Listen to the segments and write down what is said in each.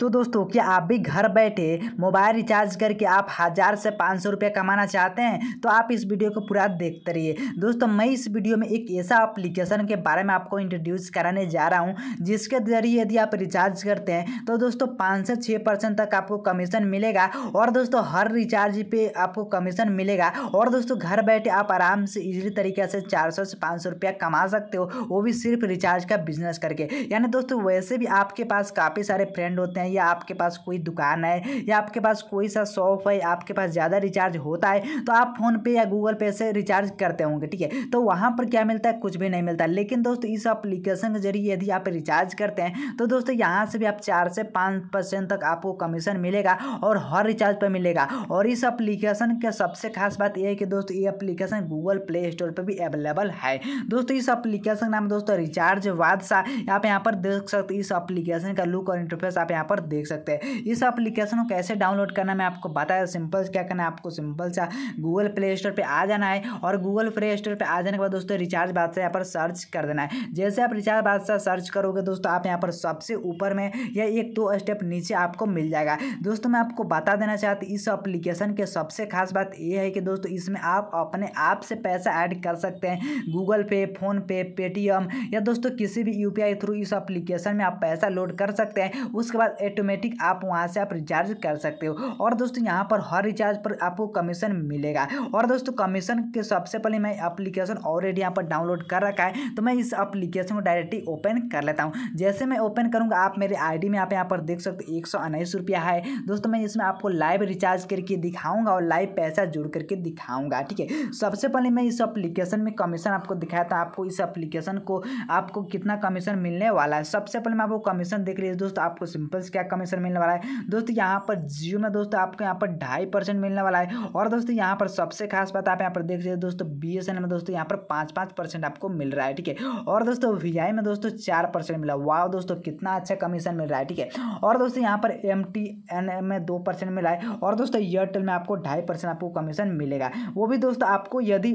तो दोस्तों क्या आप भी घर बैठे मोबाइल रिचार्ज करके आप हज़ार से पाँच सौ रुपये कमाना चाहते हैं तो आप इस वीडियो को पूरा देखते रहिए दोस्तों मैं इस वीडियो में एक ऐसा एप्लीकेशन के बारे में आपको इंट्रोड्यूस कराने जा रहा हूँ जिसके जरिए यदि आप रिचार्ज करते हैं तो दोस्तों पाँच से छः परसेंट तक आपको कमीशन मिलेगा और दोस्तों हर रिचार्ज पर आपको कमीशन मिलेगा और दोस्तों घर बैठे आप आराम से इजीली तरीके से चार सौ से पाँच सौ रुपया कमा सकते हो वो भी सिर्फ रिचार्ज का बिजनेस करके यानी दोस्तों वैसे भी आपके पास काफ़ी सारे फ्रेंड होते हैं हैं या आपके पास कोई दुकान है या आपके पास कोई सा शॉप है आपके पास ज़्यादा रिचार्ज होता है तो आप फ़ोनपे या गूगल पे से रिचार्ज करते होंगे ठीक है तो वहाँ पर क्या मिलता है कुछ भी नहीं मिलता लेकिन दोस्तों इस अप्लीकेशन के जरिए यदि आप रिचार्ज करते हैं तो दोस्तों यहाँ से भी आप चार से पाँच परसेंट तक आपको कमीशन मिलेगा और हर रिचार्ज पर मिलेगा और इस अप्लीकेशन का सबसे खास बात यह है कि दोस्तों ये अप्लीकेशन गूगल प्ले स्टोर पर भी अवेलेबल है दोस्तों इस अप्लीकेशन का नाम दोस्तों रिचार्ज वादशाह आप यहाँ पर देख सकते इस अप्लीकेशन का लुक और इंटरफेस आप यहाँ पर पर देख सकते हैं इस एप्लीकेशन को कैसे डाउनलोड करना मैं आपको बताया सिंपल क्या करना है आपको सिंपल सा गूगल प्ले स्टोर पर आ जाना है और गूगल प्ले स्टोर पर आ जाने के बाद दोस्तों रिचार्ज बादशाह यहाँ पर सर्च कर देना है जैसे आप रिचार्ज बादशाह सर्च करोगे दोस्तों आप यहाँ पर सबसे ऊपर में या एक दो स्टेप नीचे आपको मिल जाएगा दोस्तों मैं आपको बता देना चाहती इस एप्लीकेशन के सबसे खास बात यह है कि दोस्तों इसमें आप अपने आप से पैसा ऐड कर सकते हैं गूगल पे फ़ोनपे पेटीएम या दोस्तों किसी भी यूपीआई थ्रू इस एप्लीकेशन में आप पैसा लोड कर सकते हैं उसके बाद ए ऑटोमेटिक आप वहाँ से आप रिचार्ज कर सकते हो और दोस्तों यहाँ पर हर रिचार्ज पर आपको कमीशन मिलेगा और दोस्तों कमीशन के सबसे पहले मैं अप्लीकेशन ऑलरेडी यहाँ पर डाउनलोड कर रखा है तो मैं इस अप्लीकेशन को डायरेक्टली ओपन कर लेता हूँ जैसे मैं ओपन करूँगा आप मेरे आई में आप यहाँ पर देख सकते हो एक सौ उन्नीस रुपया है दोस्तों मैं इसमें आपको लाइव रिचार्ज करके दिखाऊँगा और लाइव पैसा जुड़ करके दिखाऊँगा ठीक है सबसे पहले मैं इस अप्लीकेशन में कमीशन आपको दिखाया था आपको इस अप्लीकेशन को आपको कितना कमीशन मिलने वाला है सबसे पहले मैं आपको कमीशन देख रही है दोस्तों आपको सिंपल से क्या कमीशन मिलने वाला है दोस्तों यहाँ पर जियो में दोस्तों आपको यहाँ पर ढाई परसेंट मिलने वाला है और दोस्तों यहाँ पर सबसे खास बात आप यहाँ पर देख सकते दोस्तों बी में दोस्तों यहाँ पर पाँच पाँच परसेंट आपको मिल रहा है ठीक है और दोस्तों वी में दोस्तों चार परसेंट मिला वाह दोस्तों कितना अच्छा कमीशन मिल रहा है ठीक है और दोस्तों यहाँ पर एम टी एन में दो परसेंट मिला है और दोस्तों एयरटेल में आपको ढाई परसेंट आपको कमीशन मिलेगा वो भी दोस्तों आपको यदि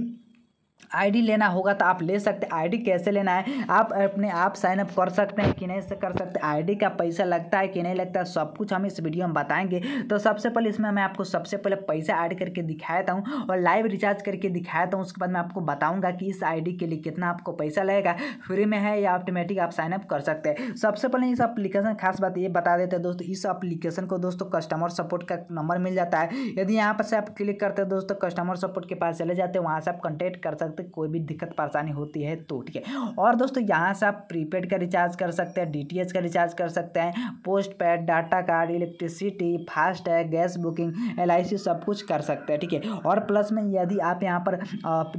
आईडी लेना होगा तो आप ले सकते हैं आईडी कैसे लेना है आप अपने आप साइन अप कर सकते हैं कि नहीं से कर सकते आईडी का पैसा लगता है कि नहीं लगता है सब कुछ हम इस वीडियो में बताएंगे तो सबसे पहले इसमें मैं आपको सबसे पहले पैसा ऐड करके दिखाया हूँ और लाइव रिचार्ज करके दिखाया था उसके बाद मैं आपको बताऊँगा कि इस आई के लिए कितना आपको पैसा लगेगा फ्री में है या ऑटोमेटिक आप साइन अप कर सकते हैं सबसे पहले इस अप्लीकेशन खास बात ये बता देते हैं दोस्तों इस अप्लीकेशन को दोस्तों कस्टमर सपोर्ट का नंबर मिल जाता है यदि यहाँ पर से आप क्लिक करते हैं दोस्तों कस्टमर सपोर्ट के पास चले जाते हैं वहाँ से आप कंटेक्ट कर सकते सकते हैं कोई भी दिक्कत परेशानी होती है तो ठीक है और दोस्तों यहाँ से आप प्रीपेड का रिचार्ज कर सकते हैं डी का रिचार्ज कर सकते हैं postpaid data card electricity FASTag gas booking एल सब कुछ कर सकते हैं ठीक है और प्लस में यदि आप यहाँ पर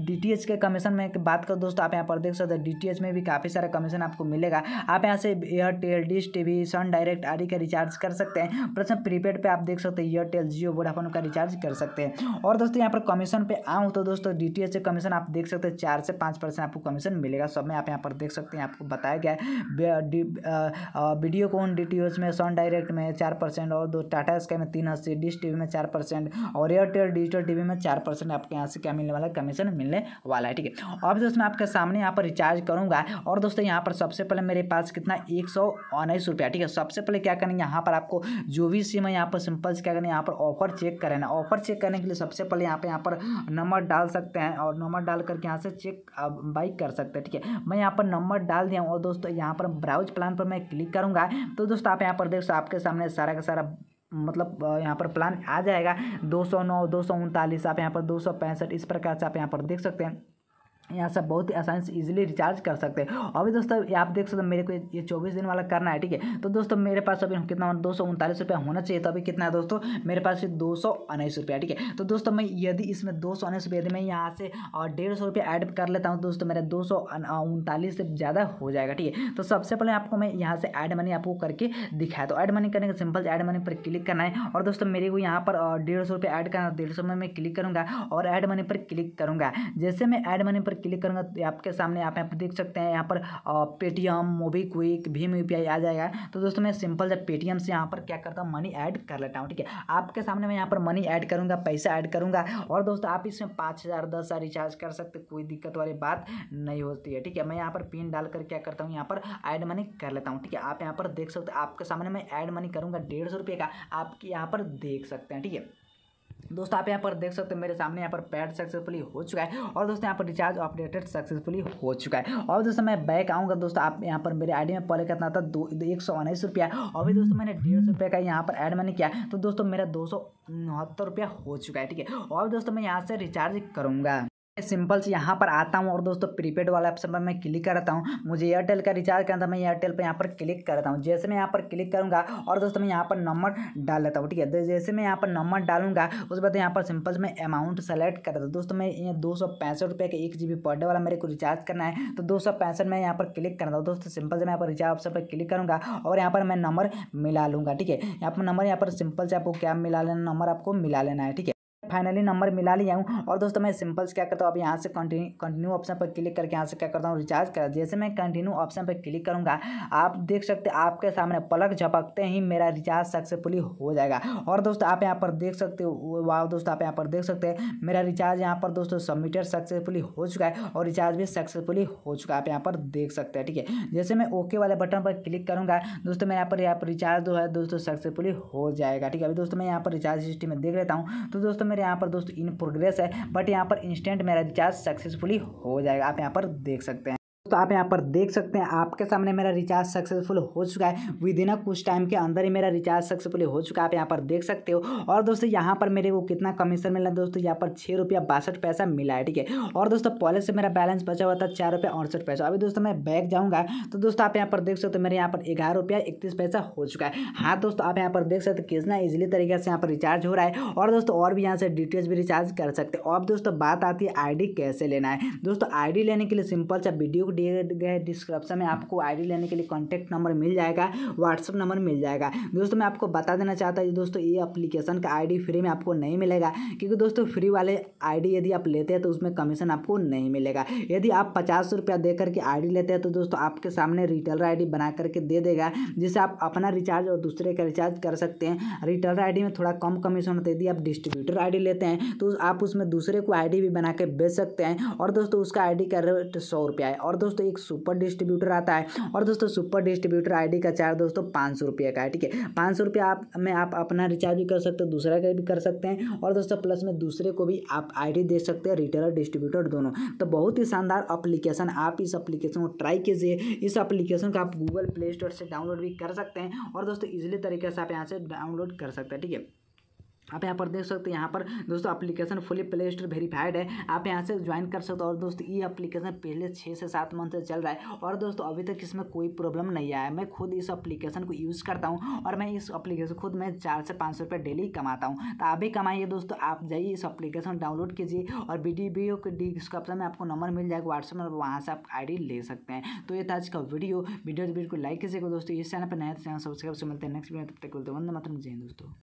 डी के कमीशन में बात करो दोस्तों आप यहाँ पर देख सकते हैं डी में भी काफ़ी सारा कमीशन आपको मिलेगा आप यहाँ से Airtel dish T Sun Direct आदि का रिचार्ज कर सकते हैं प्लस में प्रीपेड पे आप देख सकते हैं एयरटेल जियो वोडाफोन का रिचार्ज कर सकते हैं और दोस्तों यहाँ पर कमीशन पे आऊँ तो दोस्तों डी टी कमीशन आप देख सकते हैं चार से पाँच परसेंट आपको कमीशन मिलेगा सब में आप यहाँ पर देख सकते हैं आपको बताया गया है वीडियो कॉन डी में सन डायरेक्ट में चार परसेंट और दो टाटा स्काई में तीन अस्सी डिश टी में चार परसेंट और एयरटेल डिजिटल टी में चार परसेंट आपके यहाँ से क्या मिलने वाला है कमीशन मिलने वाला है ठीक है अब दोस्तों मैं आपके सामने यहाँ पर रिचार्ज करूँगा और दोस्तों यहाँ पर सबसे पहले मेरे पास कितना एक सौ उन्नीस रुपया ठीक है सबसे पहले क्या करेंगे यहाँ पर आपको जो भी सिम है यहाँ पर सिंपल क्या करेंगे यहाँ पर ऑफर चेक करना ऑफर चेक करने के लिए सबसे पहले यहाँ पर यहाँ पर नंबर डाल सकते हैं और नंबर डाल करके यहाँ से चेक आप बाई कर सकते हैं ठीक है मैं यहाँ पर नंबर डाल दिया और दोस्तों यहाँ पर ब्राउज प्लान पर मैं क्लिक करूँगा तो दोस्तों आप यहाँ पर देख सकते आपके सामने सारा का सारा मतलब यहाँ पर प्लान आ जाएगा दो सौ नौ दो सौ उनतालीस आप यहाँ पर दो सौ पैंसठ इस प्रकार से आप यहाँ पर देख सकते हैं यहाँ सब बहुत ही आसानी से इजीली रिचार्ज कर सकते हैं अभी दोस्तों आप देख सकते हो मेरे को ये चौबीस दिन वाला करना है ठीक है तो दोस्तों मेरे पास अभी कितना दो सौ उनतालीस रुपया होना चाहिए तो अभी कितना है दोस्तों मेरे पास ये दो सौ उन्नीस रुपया ठीक है तो दोस्तों मैं यदि इसमें दो सौ उन्नीस रुपये यदि मैं यहाँ से और डेढ़ सौ रुपया ऐड कर लेता हूँ दोस्तों मेरा दो सौ उनतालीस से ज़्यादा हो जाएगा ठीक है तो सबसे पहले आपको मैं यहाँ से ऐड मनी आपको करके दिखाया तो ऐड मनी करने का सिंपल ऐड मनी पर क्लिक करना है और दोस्तों मेरे को यहाँ पर डेढ़ सौ रुपया ऐड करना तो डेढ़ सौ में मैं क्लिक करूँगा और ऐड मनी पर क्लिक करूँगा जैसे मैं ऐड मनी पर पर क्लिक करेंगे तो आपके सामने आप यहाँ पर देख सकते हैं यहाँ पर पेटीएम क्विक भीम यू आ जाएगा तो दोस्तों मैं सिंपल जब पेटीएम से यहाँ पर क्या करता हूँ मनी ऐड कर लेता हूँ ठीक है आपके सामने मैं यहाँ पर मनी ऐड करूँगा पैसा ऐड करूँगा और दोस्तों आप इसमें पाँच हज़ार दस हज़ार रिचार्ज कर सकते कोई दिक्कत वाली बात नहीं होती है ठीक है मैं यहाँ पर पिन डालकर क्या करता हूँ यहाँ पर ऐड मनी कर लेता हूँ ठीक है आप यहाँ पर देख सकते आपके सामने मैं ऐड मनी करूँगा डेढ़ सौ रुपये का आप यहाँ पर देख सकते हैं ठीक है दोस्तों आप यहाँ पर देख सकते हो मेरे सामने यहाँ पर पैड सक्सेसफुली हो चुका है और दोस्तों यहाँ पर रिचार्ज अपडेटेड सक्सेसफुली हो चुका है और दोस्तों मैं बैक आऊँगा दोस्तों आप यहाँ पर मेरे आईडी में पहले कितना था दो एक सौ उन्नीस रुपया और भी दोस्तों मैंने डेढ़ सौ रुपये का यहाँ पर ऐड मैंने किया तो दोस्तों मेरा दो सौ उनहत्तर रुपया हो चुका है ठीक है और दोस्तों मैं यहाँ से रिचार्ज करूँगा सिंपल से यहाँ पर आता हूँ और दोस्तों प्रीपेड वाला ऑप्शन पर मैं क्लिक करता हूँ मुझे एयरटेल का रिचार्ज करना था मैं एयरटेल पर यहाँ पर क्लिक करता हूँ जैसे मैं यहाँ पर क्लिक करूँगा और दोस्तों मैं यहाँ पर नंबर डाल लेता हूँ ठीक है जैसे मैं यहाँ पर नंबर डालूंगा उसके बाद यहाँ पर सिंपल मैं अमाउंट सेलेक्ट कर हूँ दोस्तों मैं ये दो सौ पैंसठ रुपये का एक जी बी पर डे वाला मेरे को रिचार्ज करना है तो दो सौ पैंसठ मैं यहाँ पर क्लिक करता हूँ दोस्तों सिंपल से मैं यहाँ पर रिचार्ज ऑप्शन पर क्लिक करूँगा और यहाँ पर मैं नंबर मिला लूँगा ठीक है यहाँ पर नंबर यहाँ पर सिंपल से आपको क्या मिला लेना नंबर आपको मिला लेना है ठीक है फाइनली नंबर मिला लिया हूँ और दोस्तों मैं सिंपल क्या करता हूँ अब यहाँ से कंटिन्यू कंटिन्यू ऑप्शन पर क्लिक करके यहाँ से क्या करता हूँ रिचार्ज कर जैसे मैं कंटिन्यू ऑप्शन पर क्लिक करूँगा आप देख सकते आपके सामने पलक झपकते ही मेरा रिचार्ज सक्सेसफुली हो जाएगा और दोस्तों आप यहाँ पर देख सकते हो वाह दोस्तों आप यहाँ पर देख सकते हैं मेरा रिचार्ज यहाँ पर दोस्तों सबमिटेड सक्सेसफुली हो चुका है और रिचार्ज भी सक्सेसफुली हो चुका है आप यहाँ पर देख सकते हैं ठीक है जैसे मैं ओके वाले बटन पर क्लिक करूँगा दोस्तों मेरे यहाँ पर यहाँ पर रिचार्ज जो है दोस्तों सक्सेसफुली हो जाएगा ठीक है अभी दोस्तों मैं यहाँ पर रिचार्ज हिस्ट्री में देख लेता हूँ तो दोस्तों मेरे यहाँ पर दोस्तों इन प्रोग्रेस है बट यहाँ पर इंस्टेंट मेरा रिचार्ज सक्सेसफुली हो जाएगा आप यहाँ पर देख सकते हैं तो आप यहाँ पर देख सकते हैं आपके सामने मेरा रिचार्ज सक्सेसफुल हो चुका है विद इन अ कुछ टाइम के अंदर ही मेरा रिचार्ज सक्सेसफुली हो चुका है आप यहाँ पर देख सकते हो और दोस्तों यहाँ पर मेरे को कितना कमीशन मिला दोस्तों यहाँ पर छः रुपया बासठ पैसा मिला है ठीक है और दोस्तों पहले से मेरा बैलेंस बचा हुआ था चार रुपया अड़सठ पैसा अभी दोस्तों मैं बैग जाऊँगा तो दोस्तों आप यहाँ पर देख सकते हो मेरे यहाँ पर ग्यारह रुपया इकतीस पैसा हो चुका है हाँ दोस्तों आप यहाँ पर देख सकते हो कितना ईजिली तरीके से यहाँ पर रिचार्ज हो रहा है और दोस्तों और भी यहाँ से डी भी रिचार्ज कर सकते हो अब दोस्तों बात आती है आई कैसे लेना है दोस्तों आई लेने के लिए सिंपल सा वीडियो दिए गए डिस्क्रिप्शन में आपको आईडी लेने के लिए कॉन्टैक्ट नंबर मिल जाएगा व्हाट्सअप नंबर मिल जाएगा दोस्तों मैं आपको बता देना चाहता हूँ दोस्तों ये अप्लीकेशन का आई फ्री में आपको नहीं मिलेगा क्योंकि दोस्तों फ्री वाले आई यदि आप लेते हैं तो उसमें कमीशन आपको नहीं मिलेगा यदि आप पचास रुपया दे करके आई लेते हैं तो दोस्तों आपके सामने रिटेलर आई बना करके दे देगा जिससे आप अपना रिचार्ज और दूसरे का रिचार्ज कर सकते हैं रिटेलर आई में थोड़ा कम कमीशन होता है यदि आप डिस्ट्रीब्यूटर आई लेते हैं तो आप उसमें दूसरे को आई भी बना के बेच सकते हैं और दोस्तों उसका आई का रेट सौ रुपया है और दोस्तों एक सुपर डिस्ट्रीब्यूटर आता है और दोस्तों सुपर डिस्ट्रीब्यूटर आई का चार्ज दोस्तों पाँच सौ रुपये का है ठीक है पाँच सौ रुपये आप में आप अपना रिचार्ज भी कर सकते हो दूसरा का भी कर सकते हैं और दोस्तों प्लस में दूसरे को भी आप आईडी दे सकते हैं रिटेलर डिस्ट्रीब्यूटर दोनों तो बहुत ही शानदार अप्लीकेशन आप इस अप्लीकेशन को ट्राई कीजिए इस एप्लीकेशन को आप गूगल प्ले स्टोर से डाउनलोड भी कर सकते हैं और दोस्तों इजिली तरीके से आप यहाँ से डाउनलोड कर सकते हैं ठीक है आप यहाँ पर देख सकते हैं यहाँ पर दोस्तों application fully Play Store verified है आप यहाँ से ज्वाइन कर सकते हो और दोस्तों ये एप्लीकेशन पहले छः से सात मंथ से चल रहा है और दोस्तों अभी तक इसमें कोई प्रॉब्लम नहीं आया मैं खुद इस एप्लीकेशन को यूज़ करता हूँ और मैं इस एप्लीकेशन खुद मैं चार से पाँच सौ रुपये डेली कमाता हूँ तो आप भी कमाइए दोस्तों आप जाइए इस एप्लीकेशन डाउनलोड कीजिए और वीडियो के डिस्क्रिप्शन में आपको नंबर मिल जाएगा व्हाट्सएप में वहाँ से आप आई ले सकते हैं तो ये था आज का वीडियो वीडियो को लाइक कीजिएगा दोस्तों इस चैनल पर नया चैनल सब्सक्राइब तो से मिलते हैं नेक्स्ट वीडियो तब तक बोलते तो वंदे मातरम जय दोस्तों